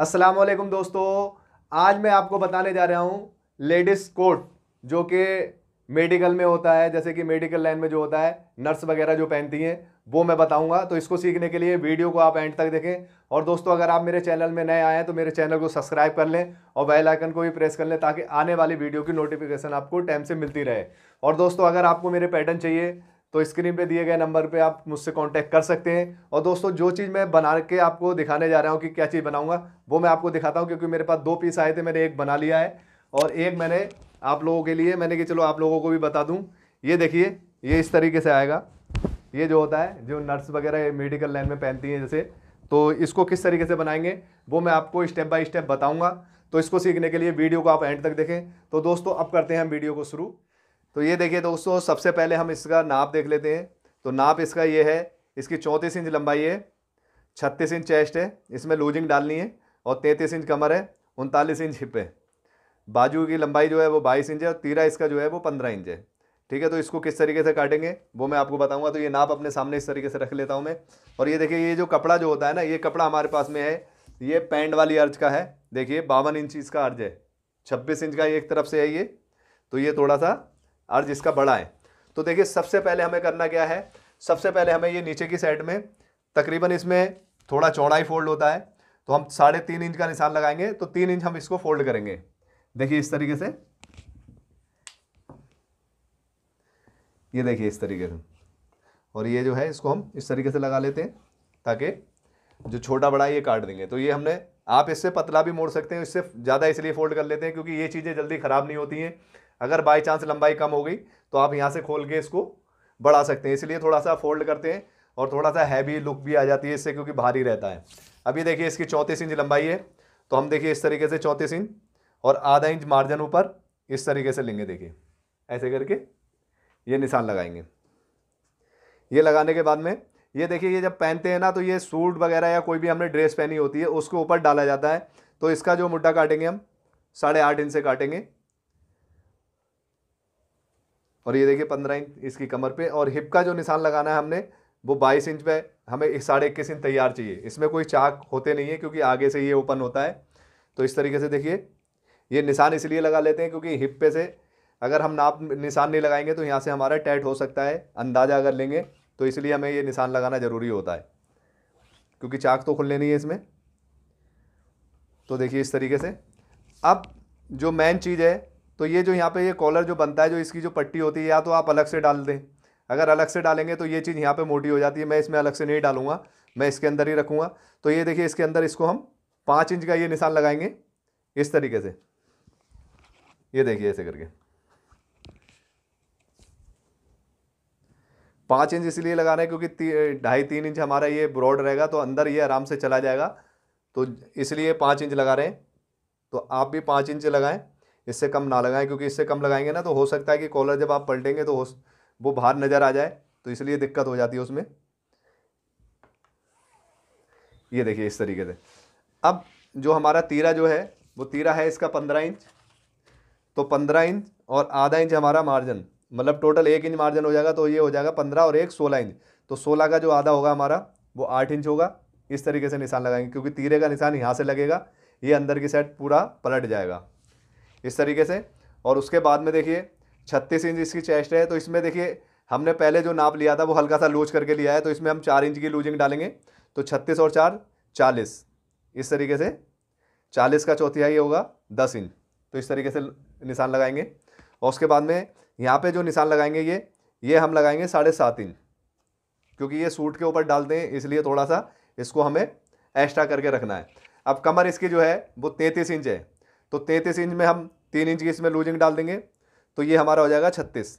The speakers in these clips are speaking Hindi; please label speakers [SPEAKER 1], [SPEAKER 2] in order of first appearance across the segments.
[SPEAKER 1] अस्सलाम वालेकुम दोस्तों आज मैं आपको बताने जा रहा हूँ लेडीज़ कोट जो कि मेडिकल में होता है जैसे कि मेडिकल लाइन में जो होता है नर्स वगैरह जो पहनती हैं वो मैं बताऊंगा तो इसको सीखने के लिए वीडियो को आप एंड तक देखें और दोस्तों अगर आप मेरे चैनल में नए आए हैं तो मेरे चैनल को सब्सक्राइब कर लें और बेल आइकन को भी प्रेस कर लें ताकि आने वाली वीडियो की नोटिफिकेशन आपको टाइम से मिलती रहे और दोस्तों अगर आपको मेरे पैटर्न चाहिए तो स्क्रीन पे दिए गए नंबर पे आप मुझसे कांटेक्ट कर सकते हैं और दोस्तों जो चीज़ मैं बना के आपको दिखाने जा रहा हूँ कि क्या चीज़ बनाऊँगा वो मैं आपको दिखाता हूँ क्योंकि मेरे पास दो पीस आए थे मैंने एक बना लिया है और एक मैंने आप लोगों के लिए मैंने कि चलो आप लोगों को भी बता दूँ ये देखिए ये इस तरीके से आएगा ये जो होता है जो नर्स वगैरह मेडिकल लाइन में पहनती हैं जैसे तो इसको किस तरीके से बनाएंगे वो मैं आपको स्टेप बाय स्टेप बताऊँगा तो इसको सीखने के लिए वीडियो को आप एंड तक देखें तो दोस्तों अब करते हैं हम वीडियो को शुरू तो ये देखिए दोस्तों सबसे पहले हम इसका नाप देख लेते हैं तो नाप इसका ये है इसकी चौंतीस इंच लंबाई है छत्तीस इंच चेस्ट है इसमें लूजिंग डालनी है और तैंतीस इंच कमर है उनतालीस इंच हिप है बाजू की लंबाई जो है वो बाईस इंच है और तीरा इसका जो है वो पंद्रह इंच है ठीक है तो इसको किस तरीके से काटेंगे वो मैं आपको बताऊंगा तो ये नाप अपने सामने इस तरीके से रख लेता हूँ मैं और ये देखिए ये जो कपड़ा जो होता है ना ये कपड़ा हमारे पास में है ये पैंट वाली अर्ज का है देखिए बावन इंच इसका अर्ज है छब्बीस इंच का एक तरफ से है ये तो ये थोड़ा सा अर्ज इसका बड़ा है तो देखिए सबसे पहले हमें करना क्या है सबसे पहले हमें ये नीचे की साइड में तकरीबन इसमें थोड़ा चौड़ाई फोल्ड होता है तो हम साढ़े तीन इंच का निशान लगाएंगे तो तीन इंच हम इसको फोल्ड करेंगे देखिए इस तरीके से ये देखिए इस तरीके से और ये जो है इसको हम इस तरीके से लगा लेते हैं ताकि जो छोटा बड़ा ये काट देंगे तो ये हमने आप इससे पतला भी मोड़ सकते हैं इससे ज़्यादा इसलिए फोल्ड कर लेते हैं क्योंकि ये चीज़ें जल्दी ख़राब नहीं होती हैं अगर बाई चांस लंबाई कम हो गई तो आप यहाँ से खोल के इसको बढ़ा सकते हैं इसलिए थोड़ा सा फोल्ड करते हैं और थोड़ा सा हैवी लुक भी आ जाती है इससे क्योंकि भारी रहता है अभी देखिए इसकी चौंतीस इंच लंबाई है तो हम देखिए इस तरीके से चौंतीस इंच और आधा इंच मार्जिन ऊपर इस तरीके से लेंगे देखिए ऐसे करके ये निशान लगाएंगे ये लगाने के बाद में ये देखिए ये जब पहनते हैं ना तो ये सूट वगैरह या कोई भी हमने ड्रेस पहनी होती है उसके ऊपर डाला जाता है तो इसका जो मुड्ढा काटेंगे हम साढ़े आठ इंच से काटेंगे और ये देखिए पंद्रह इंच इसकी कमर पे और हिप का जो निशान लगाना है हमने वो बाईस इंच पे हमें साढ़े इक्कीस इंच तैयार चाहिए इसमें कोई चाक होते नहीं है क्योंकि आगे से ये ओपन होता है तो इस तरीके से देखिए ये निशान इसलिए लगा लेते हैं क्योंकि हिप पे से अगर हम नाप निशान नहीं लगाएंगे तो यहाँ से हमारा टैट हो सकता है अंदाज़ा अगर लेंगे तो इसलिए हमें ये निशान लगाना ज़रूरी होता है क्योंकि चाक तो खुलने नहीं है इसमें तो देखिए इस तरीके से अब जो मेन चीज़ है तो ये जो यहाँ पे ये कॉलर जो बनता है जो इसकी जो पट्टी होती है या तो आप अलग से डाल दें अगर अलग से डालेंगे तो ये चीज़ यहाँ पे मोटी हो जाती है मैं इसमें अलग से नहीं डालूंगा मैं इसके अंदर ही रखूँगा तो ये देखिए इसके अंदर इसको हम पाँच इंच का ये निशान लगाएंगे इस तरीके से ये देखिए ऐसे करके पाँच इंच इसलिए लगा रहे हैं क्योंकि ती, ढाई तीन इंच हमारा ये ब्रॉड रहेगा तो अंदर ये आराम से चला जाएगा तो इसलिए पाँच इंच लगा रहे हैं तो आप भी पाँच इंच लगाएं इससे कम ना लगाएं क्योंकि इससे कम लगाएंगे ना तो हो सकता है कि कॉलर जब आप पलटेंगे तो वो बाहर नज़र आ जाए तो इसलिए दिक्कत हो जाती है उसमें ये देखिए इस तरीके से अब जो हमारा तीरा जो है वो तीरा है इसका पंद्रह इंच तो पंद्रह इंच और आधा इंच हमारा मार्जिन मतलब टोटल एक इंच मार्जिन हो जाएगा तो ये हो जाएगा पंद्रह और एक सोलह इंच तो सोलह का जो आधा होगा हमारा वो आठ इंच होगा इस तरीके से निशान लगाएंगे क्योंकि तीरे का निशान यहाँ से लगेगा ये अंदर की साइड पूरा पलट जाएगा इस तरीके से और उसके बाद में देखिए छत्तीस इंच इसकी चेस्ट है तो इसमें देखिए हमने पहले जो नाप लिया था वो हल्का सा लूज करके लिया है तो इसमें हम चार इंच की लूजिंग डालेंगे तो छत्तीस और चार चालीस इस तरीके से चालीस का चौथिया ये होगा दस इंच तो इस तरीके से निशान लगाएंगे और उसके बाद में यहाँ पे जो निशान लगाएंगे ये ये हम लगाएंगे साढ़े सात इंच क्योंकि ये सूट के ऊपर डालते हैं इसलिए थोड़ा सा इसको हमें एक्स्ट्रा करके रखना है अब कमर इसकी जो है वो तैंतीस इंच है तो तैंतीस इंच में हम तीन इंच की इसमें लूजिंग डाल देंगे तो ये हमारा हो जाएगा छत्तीस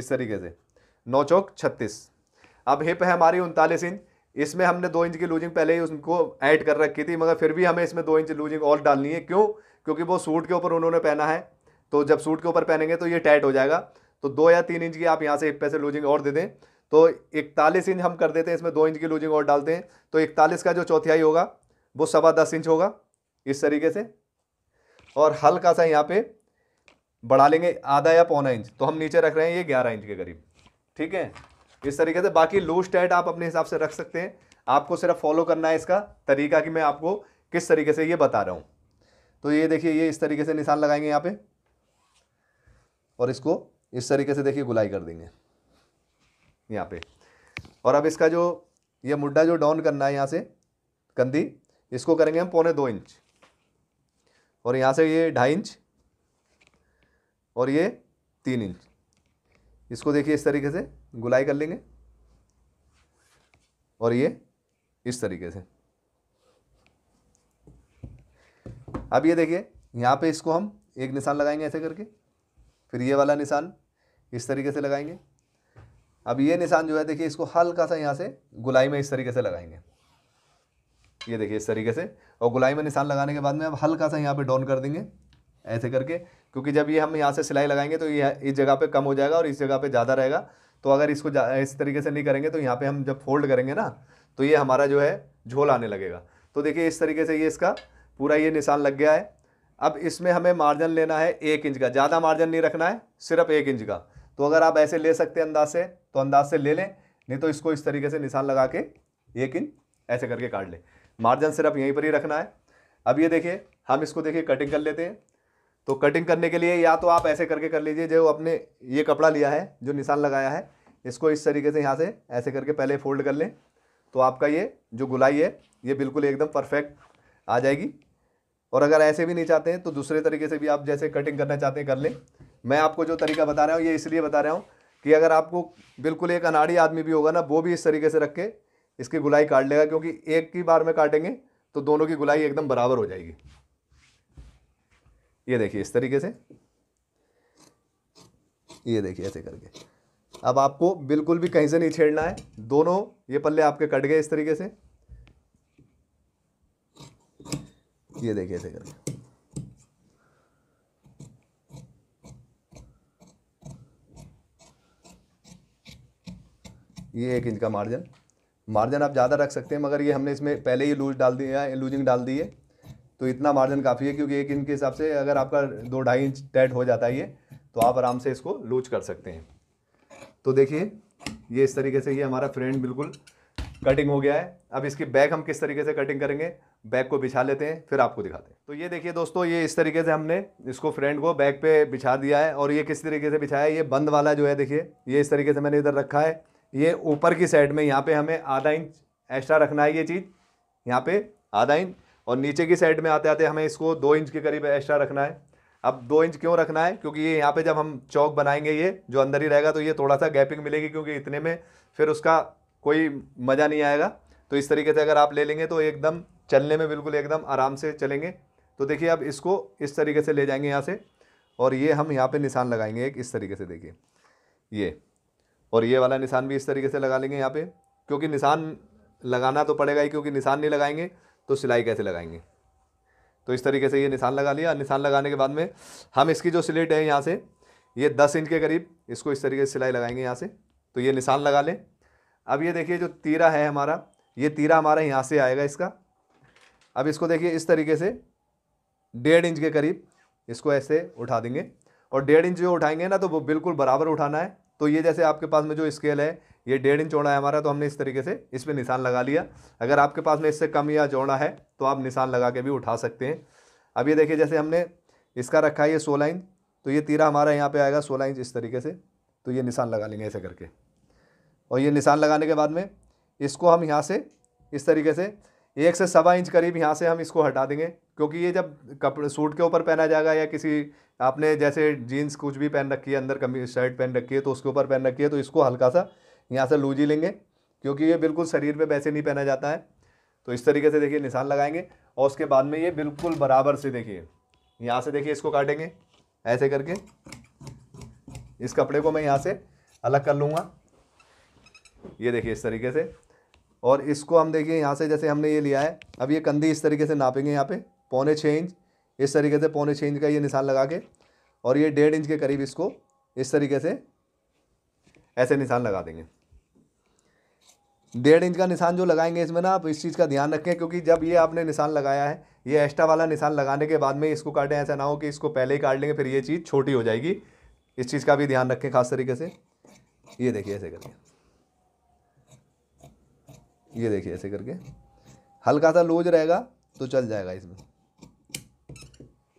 [SPEAKER 1] इस तरीके से नौ चौक छत्तीस अब हिप है हमारी उनतालीस इंच इसमें हमने दो इंच की लूजिंग पहले ही उसको ऐड कर रखी थी मगर फिर भी हमें इसमें दो इंच लूजिंग और डालनी है क्यों क्योंकि वो सूट के ऊपर उन्होंने पहना है तो जब सूट के ऊपर पहनेंगे तो ये टाइट हो जाएगा तो दो या तीन इंच की आप यहाँ से हिप से लूजिंग और दे दें तो इकतालीस इंच हम कर देते हैं इसमें दो इंच की लूजिंग और डालते हैं तो इकतालीस का जो चौथियाई होगा वो सवा दस इंच होगा इस तरीके से और हल्का सा यहाँ पे बढ़ा लेंगे आधा या पौना इंच तो हम नीचे रख रहे हैं ये ग्यारह इंच के करीब ठीक है इस तरीके से बाकी लूज टाइट आप अपने हिसाब से रख सकते हैं आपको सिर्फ फॉलो करना है इसका तरीका कि मैं आपको किस तरीके से ये बता रहा हूँ तो ये देखिए ये इस तरीके से निशान लगाएंगे यहाँ पे और इसको इस तरीके से देखिए गुलाई कर देंगे यहाँ पे और अब इसका जो ये मुड्ढा जो डाउन करना है यहाँ से कंधी इसको करेंगे हम पौने दो इंच और यहाँ से ये ढाई इंच और ये तीन इंच इसको देखिए इस तरीके से गुलाई कर लेंगे और ये इस तरीके से अब ये देखिए यहाँ पे इसको हम एक निशान लगाएंगे ऐसे करके फिर ये वाला निशान इस तरीके से लगाएंगे अब ये निशान जो है देखिए इसको हल्का सा यहाँ से गुलाई में इस तरीके से लगाएंगे ये देखिए इस तरीके से और गुलाई में निशान लगाने के बाद में अब हल्का सा यहाँ पर डाउन कर देंगे ऐसे करके क्योंकि जब ये हम यहाँ से सिलाई लगाएंगे तो ये इस जगह पे कम हो जाएगा और इस जगह पे ज़्यादा रहेगा तो अगर इसको इस तरीके से नहीं करेंगे तो यहाँ पर हम जब फोल्ड करेंगे ना तो ये हमारा जो है झोल आने लगेगा तो देखिए इस तरीके से ये इसका पूरा ये निशान लग गया है अब इसमें हमें मार्जिन लेना है एक इंच का ज़्यादा मार्जिन नहीं रखना है सिर्फ एक इंच का तो अगर आप ऐसे ले सकते हैं अंदाज से तो अंदाज से ले लें नहीं तो इसको इस तरीके से निशान लगा के एक इंच ऐसे करके काट लें मार्जिन सिर्फ यहीं पर ही रखना है अब ये देखिए हम इसको देखिए कटिंग कर लेते हैं तो कटिंग करने के लिए या तो आप ऐसे करके कर लीजिए जो अपने ये कपड़ा लिया है जो निशान लगाया है इसको इस तरीके से यहाँ से ऐसे करके पहले फोल्ड कर लें तो आपका ये जो गुलाई है ये बिल्कुल एकदम परफेक्ट आ जाएगी और अगर ऐसे भी नहीं चाहते हैं तो दूसरे तरीके से भी आप जैसे कटिंग करना चाहते हैं कर लें मैं आपको जो तरीका बता रहा हूँ ये इसलिए बता रहा हूँ कि अगर आपको बिल्कुल एक अनाड़ी आदमी भी होगा ना वो भी इस तरीके से रख के इसकी गुलाई काट लेगा क्योंकि एक की बार में काटेंगे तो दोनों की गुलाई एकदम बराबर हो जाएगी ये देखिए इस तरीके से ये देखिए ऐसे करके अब आपको बिल्कुल भी कहीं से नहीं छेड़ना है दोनों ये पल्ले आपके कट गए इस तरीके से ये देखिए ऐसे करके ये एक इंच का मार्जिन मार्जिन आप ज़्यादा रख सकते हैं मगर ये हमने इसमें पहले ही लूज डाल दिया है लूजिंग डाल दी है तो इतना मार्जिन काफ़ी है क्योंकि एक इनके हिसाब से अगर आपका दो ढाई इंच टैट हो जाता है ये तो आप आराम से इसको लूज कर सकते हैं तो देखिए ये इस तरीके से ये हमारा फ्रेंड बिल्कुल कटिंग हो गया है अब इसकी बैक हम किस तरीके से कटिंग करेंगे बैग को बिछा लेते हैं फिर आपको दिखाते हैं तो ये देखिए दोस्तों ये इस तरीके से हमने इसको फ्रेंड को बैक पे बिछा दिया है और ये किस तरीके से बिछाया है ये बंद वाला जो है देखिए ये इस तरीके से मैंने इधर रखा है ये ऊपर की साइड में यहाँ पे हमें आधा इंच एक्स्ट्रा रखना है ये चीज़ यहाँ पे आधा इंच और नीचे की साइड में आते आते हमें इसको दो इंच के करीब एक्स्ट्रा रखना है अब दो इंच क्यों रखना है क्योंकि ये यहाँ पे जब हम चौक बनाएंगे ये जो अंदर ही रहेगा तो ये थोड़ा सा गैपिंग मिलेगी क्योंकि इतने में फिर उसका कोई मज़ा नहीं आएगा तो इस तरीके से अगर आप ले लेंगे तो एकदम चलने में बिल्कुल एकदम आराम से चलेंगे तो देखिए अब इसको इस तरीके से ले जाएंगे यहाँ से और ये हम यहाँ पे निशान लगाएंगे एक इस तरीके से देखिए ये और ये वाला निशान भी इस तरीके से लगा लेंगे यहाँ पे क्योंकि निशान लगाना तो पड़ेगा ही क्योंकि निशान नहीं लगाएंगे तो सिलाई कैसे लगाएंगे तो इस तरीके से ये निशान लगा लिया निशान लगाने के बाद में हम इसकी जो स्लेट है यहाँ से ये दस इंच के करीब इसको इस तरीके से सिलाई लगाएंगे यहाँ से तो ये निशान लगा लें अब ये देखिए जो तीरा है हमारा ये तीरा हमारा यहाँ से आएगा इसका अब इसको देखिए इस तरीके से डेढ़ इंच के करीब इसको ऐसे उठा देंगे और डेढ़ इंच जो उठाएंगे ना तो वो बिल्कुल बराबर उठाना है तो ये जैसे आपके पास में जो स्केल है ये डेढ़ इंच चौड़ा है हमारा तो हमने इस तरीके से इस पर निशान लगा लिया अगर आपके पास में इससे कम या चौड़ा है तो आप निशान लगा के भी उठा सकते हैं अब ये देखिए जैसे हमने इसका रखा है ये सोलह इंच तो ये तीरा हमारा यहाँ पे आएगा सोलह इंच इस तरीके से तो ये निशान लगा लेंगे ऐसे करके और ये निशान लगाने के बाद में इसको हम यहाँ से इस तरीके से एक से सवा इंच करीब यहाँ से हम इसको हटा देंगे क्योंकि ये जब कपड़े सूट के ऊपर पहना जाएगा या किसी आपने जैसे जीन्स कुछ भी पहन रखी है अंदर कमी शर्ट पहन रखी है तो उसके ऊपर पहन रखी है तो इसको हल्का सा यहाँ से लूज ही लेंगे क्योंकि ये बिल्कुल शरीर पे वैसे नहीं पहना जाता है तो इस तरीके से देखिए निशान लगाएंगे और उसके बाद में ये बिल्कुल बराबर से देखिए यहाँ से देखिए इसको काटेंगे ऐसे करके इस कपड़े को मैं यहाँ से अलग कर लूँगा ये देखिए इस तरीके से और इसको हम देखिए यहाँ से जैसे हमने ये लिया है अब ये कंधी इस तरीके से नापेंगे यहाँ पे पौने छः इंच इस तरीके से पौने छः इंच का ये निशान लगा के और ये डेढ़ इंच के करीब इसको इस तरीके से ऐसे निशान लगा देंगे डेढ़ इंच का निशान जो लगाएंगे इसमें ना आप इस चीज़ का ध्यान रखें क्योंकि जब ये आपने निशान लगाया है ये एक्स्ट्रा वाला निशान लगाने के बाद में इसको काटें ऐसा ना हो कि इसको पहले ही काट लेंगे फिर ये चीज़ छोटी हो जाएगी इस चीज़ का भी ध्यान रखें खास तरीके से ये देखिए ऐसे करिए ये देखिए ऐसे करके हल्का सा लूज रहेगा तो चल जाएगा इसमें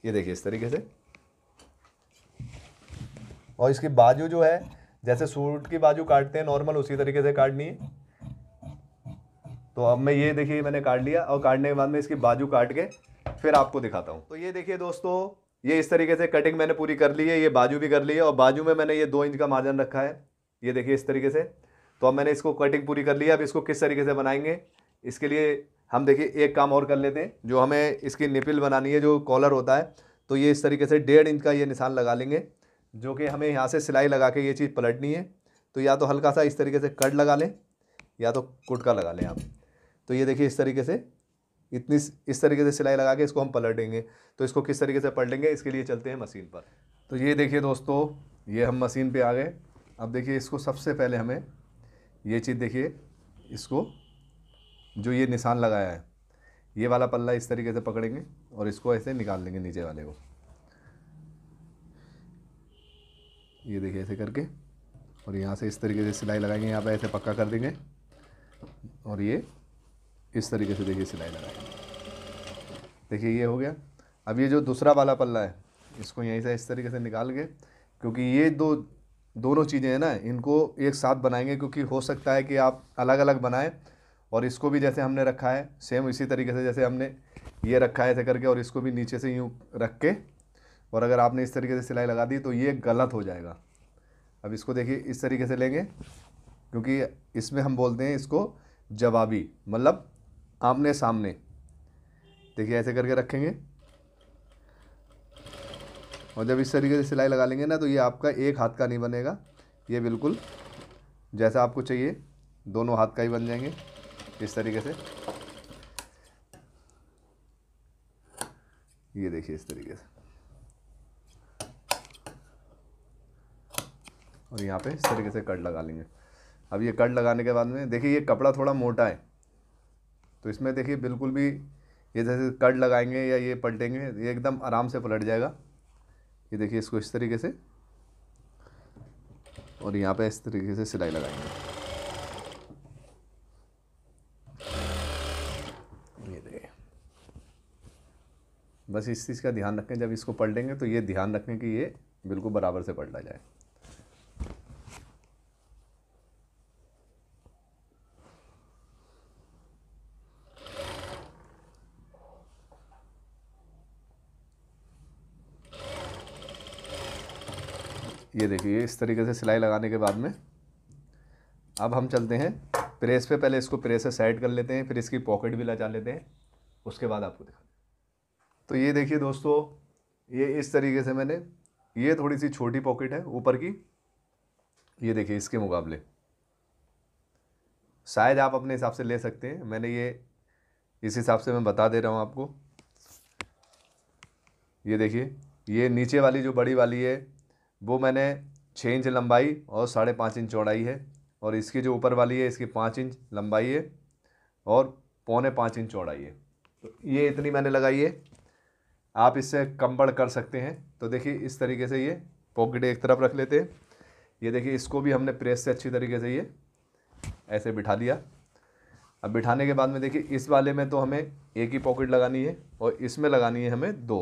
[SPEAKER 1] ये देखिए इस तरीके से और इसकी बाजू जो है जैसे सूट की बाजू काटते हैं नॉर्मल उसी तरीके से काटनी है तो अब मैं ये देखिए मैंने काट लिया और काटने के बाद में इसकी बाजू काट के फिर आपको दिखाता हूँ तो ये देखिए दोस्तों ये इस तरीके से कटिंग मैंने पूरी कर ली है ये बाजू भी कर ली है और बाजू में मैंने ये दो इंच का मार्जिन रखा है ये देखिए इस तरीके से तो अब मैंने इसको कटिंग पूरी कर है अब इसको किस तरीके से बनाएंगे इसके लिए हम देखिए एक काम और कर लेते हैं जो हमें इसकी निपिल बनानी है जो कॉलर होता है तो ये इस तरीके से डेढ़ इंच का ये निशान लगा लेंगे जो कि हमें यहाँ से सिलाई लगा के ये चीज़ पलटनी है तो या तो हल्का सा इस तरीके से कट लगा लें या तो कुटका लगा लें आप तो ये देखिए इस तरीके से इतनी इस तरीके से सिलाई लगा के इसको हम पलटेंगे तो इसको किस तरीके से पलटेंगे इसके लिए चलते हैं मशीन पर तो ये देखिए दोस्तों ये हम मशीन पे आ गए अब देखिए इसको सबसे पहले हमें ये चीज़ देखिए इसको जो ये निशान लगाया है ये वाला पल्ला इस तरीके से पकड़ेंगे और इसको ऐसे निकाल लेंगे नीचे वाले को ये देखिए ऐसे करके और यहाँ से इस तरीके से सिलाई लगाएंगे यहाँ पे ऐसे पक्का कर देंगे और ये इस तरीके से देखिए सिलाई लगाएंगे देखिए ये हो गया अब ये जो दूसरा वाला पल्ला है इसको यहीं से इस तरीके से निकाल के क्योंकि ये दो दोनों चीज़ें हैं ना इनको एक साथ बनाएंगे क्योंकि हो सकता है कि आप अलग अलग बनाएं और इसको भी जैसे हमने रखा है सेम इसी तरीके से जैसे हमने ये रखा है ऐसे करके और इसको भी नीचे से यूँ रख के और अगर आपने इस तरीके से सिलाई लगा दी तो ये गलत हो जाएगा अब इसको देखिए इस तरीके से लेंगे क्योंकि इसमें हम बोलते हैं इसको जवाबी मतलब आमने सामने देखिए ऐसे करके रखेंगे और जब इस तरीके से सिलाई लगा लेंगे ना तो ये आपका एक हाथ का नहीं बनेगा ये बिल्कुल जैसा आपको चाहिए दोनों हाथ का ही बन जाएंगे इस तरीके से ये देखिए इस तरीके से और यहाँ पे इस तरीके से कट लगा लेंगे अब ये कट लगाने के बाद में देखिए ये कपड़ा थोड़ा मोटा है तो इसमें देखिए बिल्कुल भी ये जैसे कट लगाएंगे या ये पलटेंगे ये एकदम आराम से पलट जाएगा ये देखिए इसको इस तरीके से और यहाँ पे इस तरीके से सिलाई लगाएंगे देखिए बस इस चीज़ का ध्यान रखें जब इसको पलटेंगे तो ये ध्यान रखें कि ये बिल्कुल बराबर से पलटा जाए ये देखिए इस तरीके से सिलाई लगाने के बाद में अब हम चलते हैं प्रेस पे पहले इसको प्रेस से साइड कर लेते हैं फिर इसकी पॉकेट भी लगा लेते हैं उसके बाद आपको दिखा तो ये देखिए दोस्तों ये इस तरीके से मैंने ये थोड़ी सी छोटी पॉकेट है ऊपर की ये देखिए इसके मुकाबले शायद आप अपने हिसाब से ले सकते हैं मैंने ये इस हिसाब से मैं बता दे रहा हूँ आपको ये देखिए ये नीचे वाली जो बड़ी वाली है वो मैंने छः इंच लंबाई और साढ़े पाँच इंच चौड़ाई है और इसकी जो ऊपर वाली है इसकी पाँच इंच लंबाई है और पौने पाँच इंच चौड़ाई है तो ये इतनी मैंने लगाई है आप इससे कम्बड़ कर सकते हैं तो देखिए इस तरीके से ये पॉकेट एक तरफ रख लेते हैं ये देखिए इसको भी हमने प्रेस से अच्छी तरीके से ये ऐसे बिठा दिया अब बिठाने के बाद में देखिए इस वाले में तो हमें एक ही पॉकेट लगानी है और इसमें लगानी है हमें दो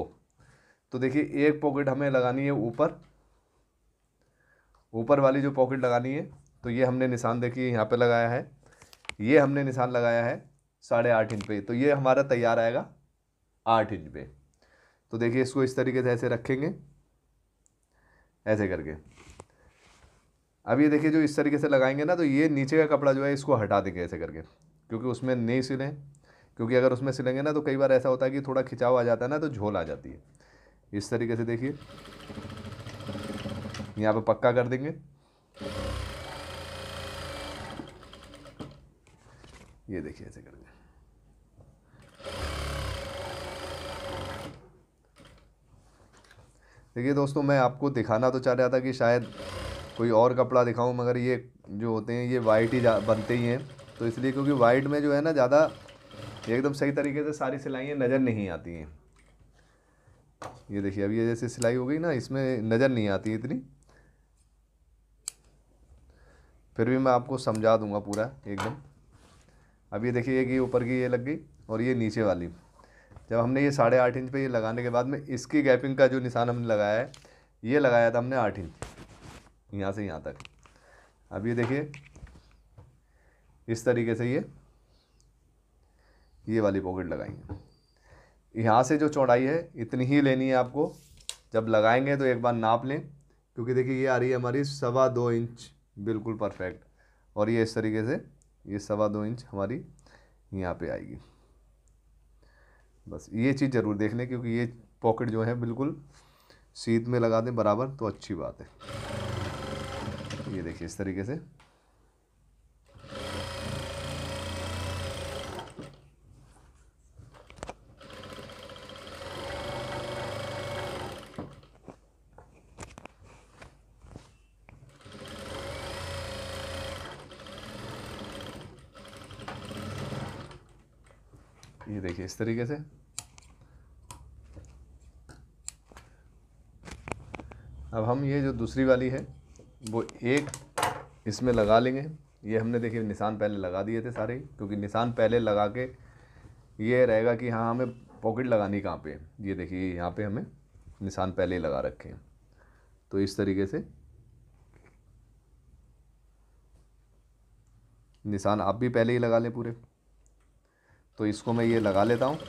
[SPEAKER 1] तो देखिए एक पॉकेट हमें लगानी है ऊपर ऊपर वाली जो पॉकेट लगानी है तो ये हमने निशान देखिए यहाँ पे लगाया है ये हमने निशान लगाया है साढ़े आठ इंच पे तो ये हमारा तैयार आएगा आठ इंच पे तो देखिए इसको इस तरीके से ऐसे रखेंगे ऐसे करके अब ये देखिए जो इस तरीके से लगाएंगे ना तो ये नीचे का कपड़ा जो है इसको हटा देंगे ऐसे करके क्योंकि उसमें नहीं सिलें क्योंकि अगर उसमें सिलेंगे ना तो कई बार ऐसा होता है कि थोड़ा खिंचाव आ जाता है ना तो झोल आ जाती है इस तरीके से देखिए यहाँ पे पक्का कर देंगे ये देखिए ऐसे कर देंगे देखिए दोस्तों मैं आपको दिखाना तो चाह रहा था कि शायद कोई और कपड़ा दिखाऊं मगर ये जो होते हैं ये वाइट ही बनते ही हैं तो इसलिए क्योंकि वाइट में जो है ना ज़्यादा एकदम सही तरीके से सारी सिलाइयाँ नज़र नहीं आती हैं ये देखिए अब ये जैसे सिलाई हो गई ना इसमें नज़र नहीं आती इतनी फिर भी मैं आपको समझा दूंगा पूरा एकदम अब ये देखिए कि ऊपर की ये लग गई और ये नीचे वाली जब हमने ये साढ़े आठ इंच पे ये लगाने के बाद में इसकी गैपिंग का जो निशान हमने लगाया है ये लगाया था हमने आठ इंच यहाँ से यहाँ तक अब ये देखिए इस तरीके से ये ये वाली पॉकेट लगाएंगे यहाँ से जो चौड़ाई है इतनी ही लेनी है आपको जब लगाएंगे तो एक बार नाप लें क्योंकि देखिए ये आ रही है हमारी सवा दो इंच बिल्कुल परफेक्ट और ये इस तरीके से ये सवा दो इंच हमारी यहाँ पे आएगी बस ये चीज़ ज़रूर देख लें क्योंकि ये पॉकेट जो है बिल्कुल सीध में लगा दें बराबर तो अच्छी बात है ये देखिए इस तरीके से इस तरीके से अब हम ये जो दूसरी वाली है वो एक इसमें लगा लेंगे ये हमने देखिए निशान पहले लगा दिए थे सारे क्योंकि निशान पहले लगा के ये रहेगा कि हाँ हमें पॉकेट लगानी कहाँ पे ये देखिए यहाँ पे हमें निशान पहले ही लगा रखे हैं तो इस तरीके से निशान आप भी पहले ही लगा लें पूरे तो इसको मैं ये लगा लेता हूँ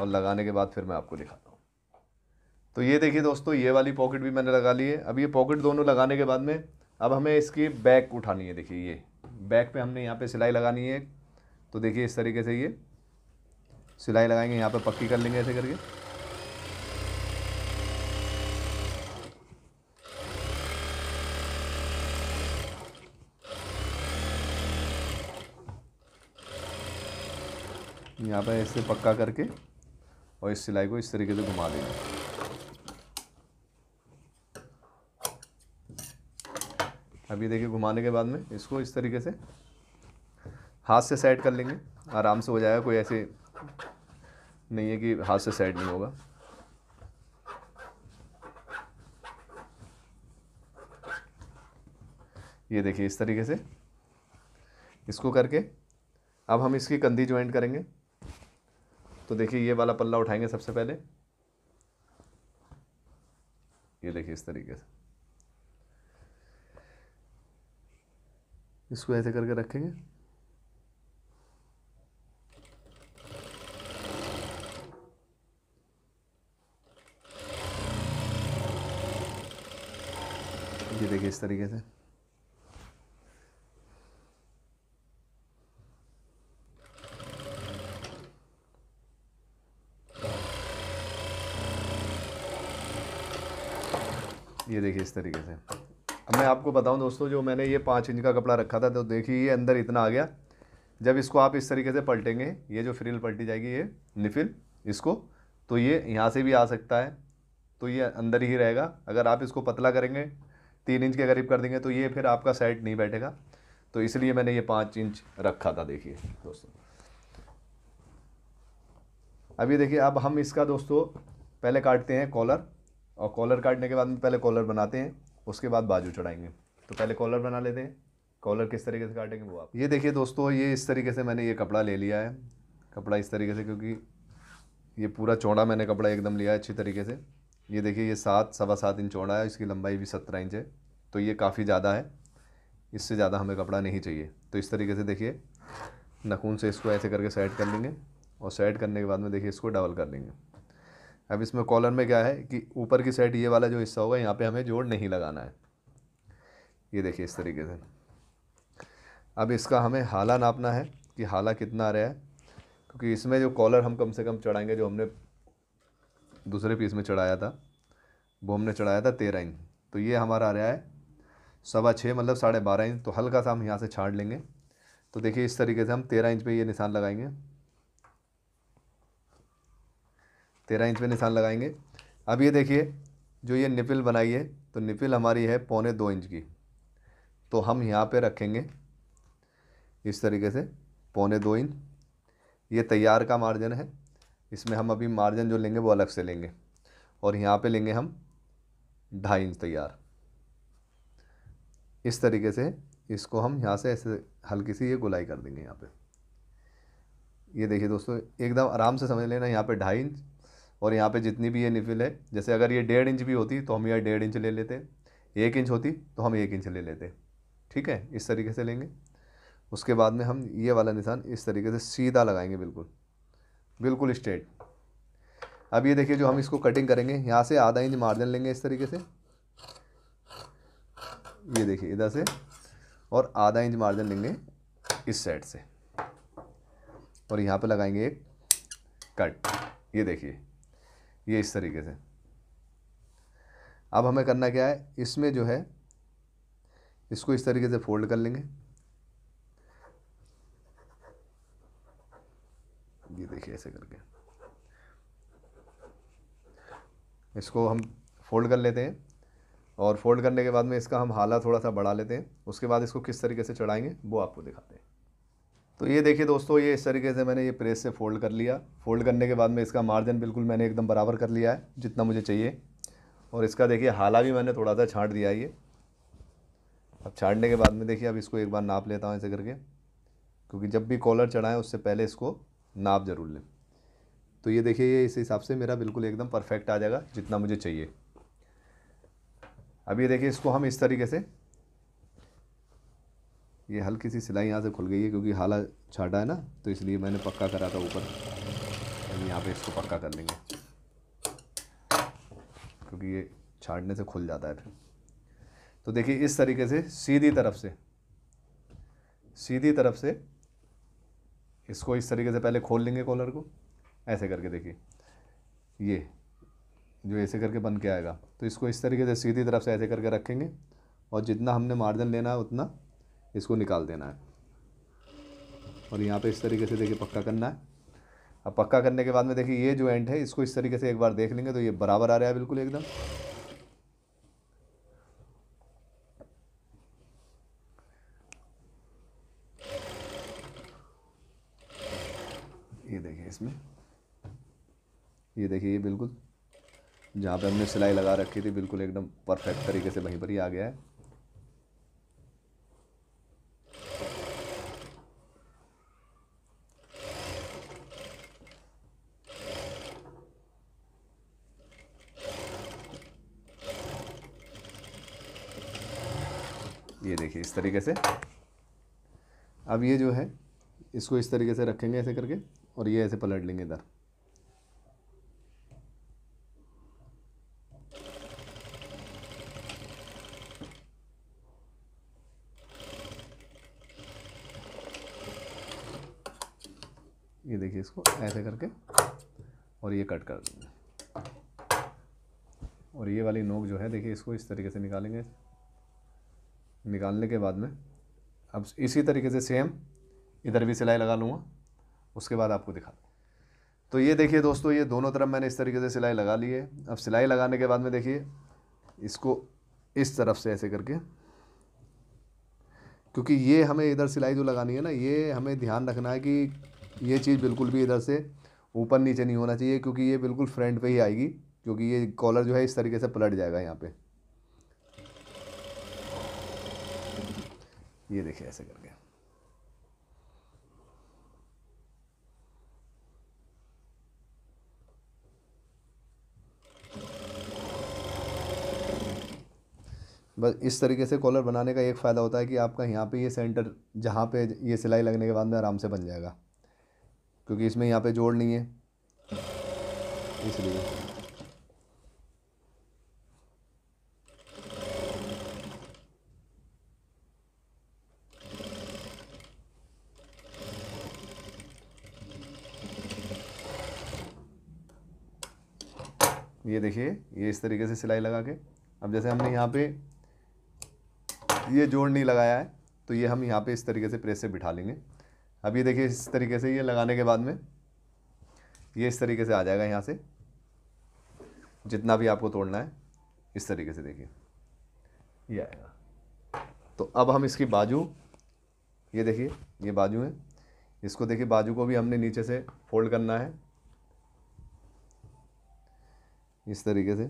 [SPEAKER 1] और लगाने के बाद फिर मैं आपको दिखाता हूँ तो ये देखिए दोस्तों ये वाली पॉकेट भी मैंने लगा ली है अब ये पॉकेट दोनों लगाने के बाद में अब हमें इसकी बैक उठानी है देखिए ये बैक पे हमने यहाँ पे सिलाई लगानी है तो देखिए इस तरीके से ये सिलाई लगाएंगे यहाँ पे पक्की कर लेंगे ऐसे करके यहाँ पे ऐसे पक्का करके और इस सिलाई को इस तरीके से घुमा देंगे अब ये देखिए घुमाने के बाद में इसको इस तरीके से हाथ से सेट कर लेंगे आराम से हो जाएगा कोई ऐसे नहीं है कि हाथ से सेट नहीं होगा ये देखिए इस तरीके से इसको करके अब हम इसकी कंधी ज्वाइंट करेंगे तो देखिए ये वाला पल्ला उठाएंगे सबसे पहले ये देखिए इस तरीके से इसको ऐसे करके रखेंगे ये देखिए इस तरीके से ये देखिए इस तरीके से अब मैं आपको बताऊं दोस्तों जो मैंने ये पाँच इंच का कपड़ा रखा था तो देखिए ये अंदर इतना आ गया जब इसको आप इस तरीके से पलटेंगे ये जो फ्रिल पलटी जाएगी ये निफिल इसको तो ये यहाँ से भी आ सकता है तो ये अंदर ही रहेगा अगर आप इसको पतला करेंगे तीन इंच के करीब कर देंगे तो ये फिर आपका सेट नहीं बैठेगा तो इसलिए मैंने ये पाँच इंच रखा था देखिए दोस्तों अभी देखिए अब हम इसका दोस्तों पहले काटते हैं कॉलर और कॉलर काटने के बाद में पहले कॉलर बनाते हैं उसके बाद बाजू चढ़ाएंगे तो पहले कॉलर बना लेते हैं कॉलर किस तरीके से काटेंगे वो आप ये देखिए दोस्तों ये इस तरीके से मैंने ये कपड़ा ले लिया है कपड़ा इस तरीके से क्योंकि ये पूरा चौड़ा मैंने कपड़ा एकदम लिया है अच्छी तरीके से ये देखिए ये सात सवा सात इंच चौड़ा है इसकी लंबाई भी सत्रह इंच है तो ये काफ़ी ज़्यादा है इससे ज़्यादा हमें कपड़ा नहीं चाहिए तो इस तरीके से देखिए नखून से इसको ऐसे करके सेट कर लेंगे और सेट करने के बाद में देखिए इसको डबल कर लेंगे अब इसमें कॉलर में क्या है कि ऊपर की साइड ये वाला जो हिस्सा होगा यहाँ पे हमें जोड़ नहीं लगाना है ये देखिए इस तरीके से अब इसका हमें हाला नापना है कि हाला कितना आ रहा है क्योंकि इसमें जो कॉलर हम कम से कम चढ़ाएंगे जो हमने दूसरे पीस में चढ़ाया था वो हमने चढ़ाया था तेरह इंच तो ये हमारा आ रहा है सवा छः मतलब साढ़े बारह इंच तो हल्का सा हम यहाँ से छाँट लेंगे तो देखिए इस तरीके से हम तेरह इंच पर ये निशान लगाएंगे तेरह इंच में निशान लगाएंगे अब ये देखिए जो ये निपिल बनाई है तो निपिल हमारी है पौने दो इंच की तो हम यहाँ पे रखेंगे इस तरीके से पौने दो इंच ये तैयार का मार्जिन है इसमें हम अभी मार्जिन जो लेंगे वो अलग से लेंगे और यहाँ पे लेंगे हम ढाई इंच तैयार इस तरीके से इसको हम यहाँ से ऐसे हल्की सी ये गुलाई कर देंगे यहाँ पे ये देखिए दोस्तों एकदम आराम से समझ लेना यहाँ पे ढाई इंच और यहाँ पे जितनी भी ये निफिल है जैसे अगर ये डेढ़ इंच भी होती तो हम ये डेढ़ इंच ले लेते एक इंच होती तो हम एक इंच ले लेते ठीक है इस तरीके से लेंगे उसके बाद में हम ये वाला निशान इस तरीके से सीधा लगाएंगे बिल्कुल बिल्कुल स्ट्रेट अब ये देखिए जो हम इसको कटिंग करेंगे यहाँ से आधा इंच मार्जिन लेंगे इस तरीके से ये देखिए इधर से और आधा इंच मार्जिन लेंगे इस साइड से और यहाँ पे लगाएंगे एक कट ये देखिए ये इस तरीके से अब हमें करना क्या है इसमें जो है इसको इस तरीके से फोल्ड कर लेंगे ये देखिए ऐसे करके इसको हम फोल्ड कर लेते हैं और फोल्ड करने के बाद में इसका हम हाला थोड़ा सा बढ़ा लेते हैं उसके बाद इसको किस तरीके से चढ़ाएंगे वो आपको दिखाते हैं तो ये देखिए दोस्तों ये इस तरीके से मैंने ये प्रेस से फोल्ड कर लिया फोल्ड करने के बाद में इसका मार्जिन बिल्कुल मैंने एकदम बराबर कर लिया है जितना मुझे चाहिए और इसका देखिए हाला भी मैंने थोड़ा सा छाँट दिया ये अब छाँटने के बाद में देखिए अब इसको एक बार नाप लेता हूँ ऐसे करके क्योंकि जब भी कॉलर चढ़ाएँ उससे पहले इसको नाप ज़रूर लें तो ये देखिए ये इस हिसाब से मेरा बिल्कुल एकदम परफेक्ट आ जाएगा जितना मुझे चाहिए अब ये देखिए इसको हम इस तरीके से ये हल्की सी सिलाई यहाँ से खुल गई है क्योंकि हाला छाटा है ना तो इसलिए मैंने पक्का करा था ऊपर हम यहाँ पे इसको पक्का कर लेंगे क्योंकि ये छाटने से खुल जाता है फिर तो देखिए इस तरीके से सीधी तरफ से सीधी तरफ से इसको इस तरीके से पहले खोल लेंगे कॉलर को ऐसे करके देखिए ये जो ऐसे करके बन के आएगा तो इसको इस तरीके से सीधी तरफ से ऐसे करके रखेंगे और जितना हमने मार्जिन लेना है उतना इसको निकाल देना है और यहाँ पे इस तरीके से देखिए पक्का करना है अब पक्का करने के बाद में देखिए ये जो एंड है इसको इस तरीके से एक बार देख लेंगे तो ये बराबर आ रहा है बिल्कुल एकदम ये देखिए इसमें ये देखिए ये बिल्कुल जहाँ पे हमने सिलाई लगा रखी थी बिल्कुल एकदम परफेक्ट तरीके से वहीं पर ही आ गया है देखिए इस तरीके से अब ये जो है इसको इस तरीके से रखेंगे ऐसे करके और ये ऐसे पलट लेंगे इधर ये देखिए इसको ऐसे करके और ये कट कर देंगे और ये वाली नोक जो है देखिए इसको इस तरीके से निकालेंगे निकालने के बाद में अब इसी तरीके से सेम इधर भी सिलाई लगा लूँगा उसके बाद आपको दिखा तो ये देखिए दोस्तों ये दोनों तरफ मैंने इस तरीके से सिलाई लगा ली है अब सिलाई लगाने के बाद में देखिए इसको इस तरफ से ऐसे करके क्योंकि ये हमें इधर सिलाई जो लगानी है ना ये हमें ध्यान रखना है कि ये चीज़ बिल्कुल भी इधर से ऊपर नीचे नहीं होना चाहिए क्योंकि ये बिल्कुल फ्रंट पे ही आएगी क्योंकि ये कॉलर जो है इस तरीके से पलट जाएगा यहाँ पे ये देखिए ऐसे करके बस इस तरीके से कॉलर बनाने का एक फ़ायदा होता है कि आपका यहाँ पे ये सेंटर जहाँ पे ये सिलाई लगने के बाद में आराम से बन जाएगा क्योंकि इसमें यहाँ पे जोड़ नहीं है इसलिए ये देखिए ये इस तरीके से सिलाई लगा के अब जैसे हमने यहाँ पे ये जोड़ नहीं लगाया है तो ये हम यहाँ पे इस तरीके से प्रेस से बिठा लेंगे अब ये देखिए इस तरीके से ये लगाने के बाद में ये इस तरीके से आ जाएगा यहाँ से जितना भी आपको तोड़ना है इस तरीके से देखिए ये आएगा तो अब हम इसकी बाजू ये देखिए ये बाजू है इसको देखिए बाजू को भी हमने नीचे से फोल्ड करना है इस तरीके से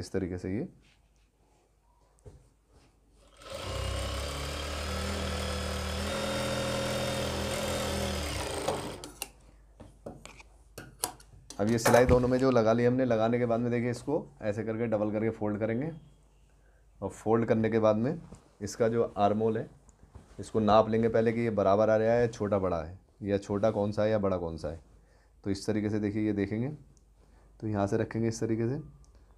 [SPEAKER 1] इस तरीके से ये अब ये सिलाई दोनों में जो लगा ली हमने लगाने के बाद में देखिए इसको ऐसे करके डबल करके फोल्ड करेंगे और फोल्ड करने के बाद में इसका जो आर्मोल है इसको नाप लेंगे पहले कि ये बराबर आ रहा है या छोटा बड़ा है या छोटा कौन सा है या बड़ा कौन सा है तो इस तरीके से देखिए ये देखेंगे तो यहाँ से रखेंगे इस तरीके से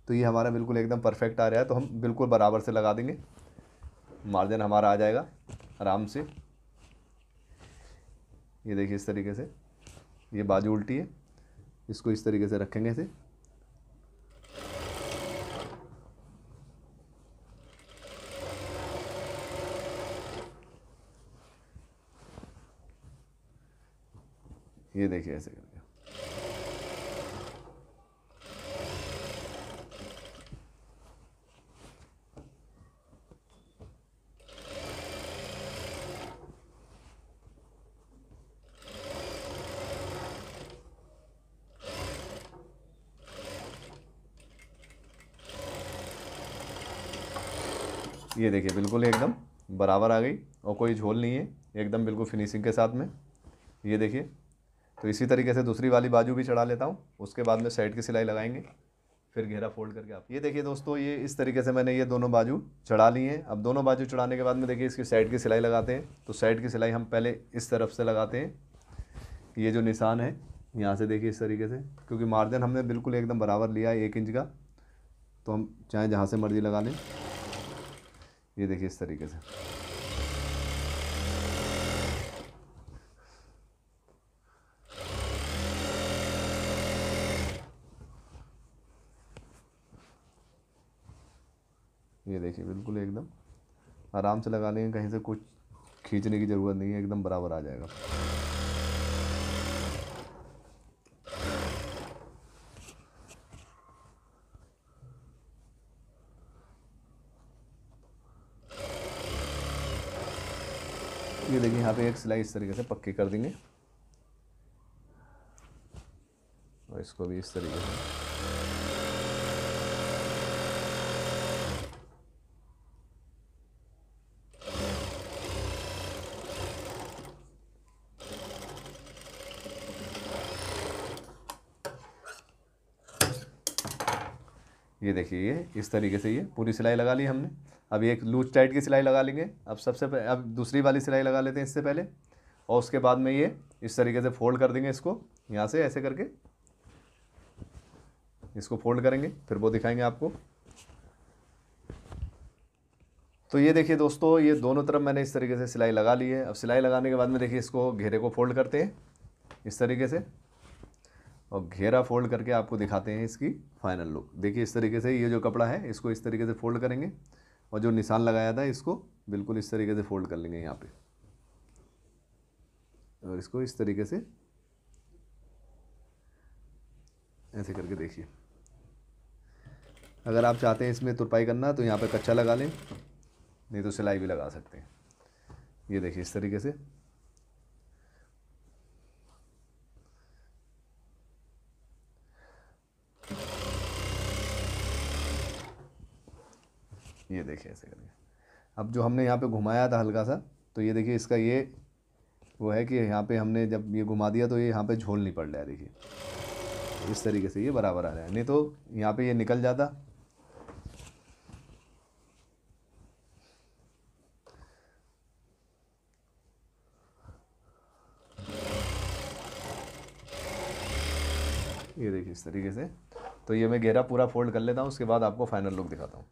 [SPEAKER 1] तो ये हमारा बिल्कुल एकदम परफेक्ट आ रहा है तो हम बिल्कुल बराबर से लगा देंगे मार्जिन हमारा आ जाएगा आराम से ये देखिए इस तरीके से ये बाजू उल्टी है इसको इस तरीके से रखेंगे इसे ये देखिए ऐसे करके ये देखिए बिल्कुल एकदम बराबर आ गई और कोई झोल नहीं है एकदम बिल्कुल फिनिशिंग के साथ में ये देखिए तो इसी तरीके से दूसरी वाली बाजू भी चढ़ा लेता हूँ उसके बाद में साइड की सिलाई लगाएंगे फिर घेरा फोल्ड करके आप ये देखिए दोस्तों ये इस तरीके से मैंने ये दोनों बाजू चढ़ा ली हैं अब दोनों बाजू चढ़ाने के बाद में देखिए इसकी साइड की सिलाई लगाते हैं तो साइड की सिलाई हम पहले इस तरफ से लगाते हैं ये जो निशान है यहाँ से देखिए इस तरीके से क्योंकि मार्जिन हमने बिल्कुल एकदम बराबर लिया है एक इंच का तो हम चाहे जहाँ से मर्ज़ी लगा लें ये देखिए इस तरीके से ये देखिए बिल्कुल एकदम आराम से लगा लेंगे कहीं से कुछ खींचने की ज़रूरत नहीं है एकदम बराबर आ जाएगा ये देखिए यहाँ पे एक सिलाई इस तरीके से पक्की कर देंगे और इसको भी इस तरीके से ये देखिए ये इस तरीके से ये पूरी सिलाई लगा ली हमने अब एक लूज टाइट की सिलाई लगा लेंगे अब सबसे अब दूसरी वाली सिलाई लगा लेते हैं इससे पहले और उसके बाद में ये इस तरीके से फोल्ड कर देंगे इसको यहाँ से ऐसे करके इसको फोल्ड करेंगे फिर वो दिखाएंगे आपको तो ये देखिए दोस्तों ये दोनों तरफ मैंने इस तरीके से सिलाई लगा ली है अब सिलाई लगाने के बाद में देखिए इसको घेरे को फोल्ड करते हैं इस तरीके से और घेरा फोल्ड करके आपको दिखाते हैं इसकी फाइनल लुक देखिए इस तरीके से ये जो कपड़ा है इसको इस तरीके से फोल्ड करेंगे और जो निशान लगाया था इसको बिल्कुल इस तरीके से फोल्ड कर लेंगे यहाँ पे और इसको इस तरीके से ऐसे करके देखिए अगर आप चाहते हैं इसमें तुरपाई करना तो यहाँ पे कच्चा लगा लें नहीं तो सिलाई भी लगा सकते हैं ये देखिए इस तरीके से ये देखिए ऐसे करके अब जो हमने यहाँ पे घुमाया था हल्का सा तो ये देखिए इसका ये वो है कि यहाँ पे हमने जब ये घुमा दिया तो ये यहाँ पे झोल नहीं पड़ रहा है देखिए तो इस तरीके से ये बराबर आ रहा है नहीं तो यहाँ पे ये निकल जाता ये देखिए इस तरीके से तो ये मैं घेरा पूरा फोल्ड कर लेता हूँ उसके बाद आपको फाइनल लुक दिखाता हूँ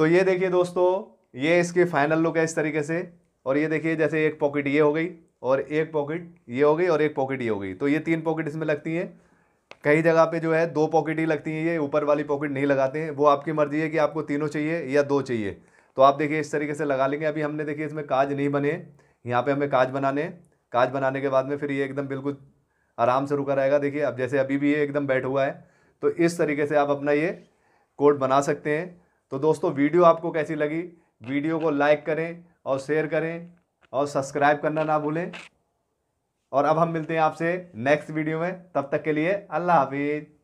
[SPEAKER 1] तो ये देखिए दोस्तों ये इसकी फाइनल लुक है इस तरीके से और ये देखिए जैसे एक पॉकेट ये हो गई और एक पॉकेट ये हो गई और एक पॉकेट ये हो गई तो ये तीन पॉकेट इसमें लगती हैं कई जगह पे जो है दो पॉकेट ही लगती हैं ये ऊपर वाली पॉकेट नहीं लगाते हैं वो आपकी मर्ज़ी है कि आपको तीनों चाहिए या दो चाहिए तो आप देखिए इस तरीके से लगा लेंगे अभी हमने देखिए इसमें काज नहीं बने यहाँ पर हमें काज बनाने काज बनाने के बाद में फिर ये एकदम बिल्कुल आराम से रुका रहेगा देखिए अब जैसे अभी भी ये एकदम बैठ हुआ है तो इस तरीके से आप अपना ये कोड बना सकते हैं तो दोस्तों वीडियो आपको कैसी लगी वीडियो को लाइक करें और शेयर करें और सब्सक्राइब करना ना भूलें और अब हम मिलते हैं आपसे नेक्स्ट वीडियो में तब तक के लिए अल्लाह हाफिज़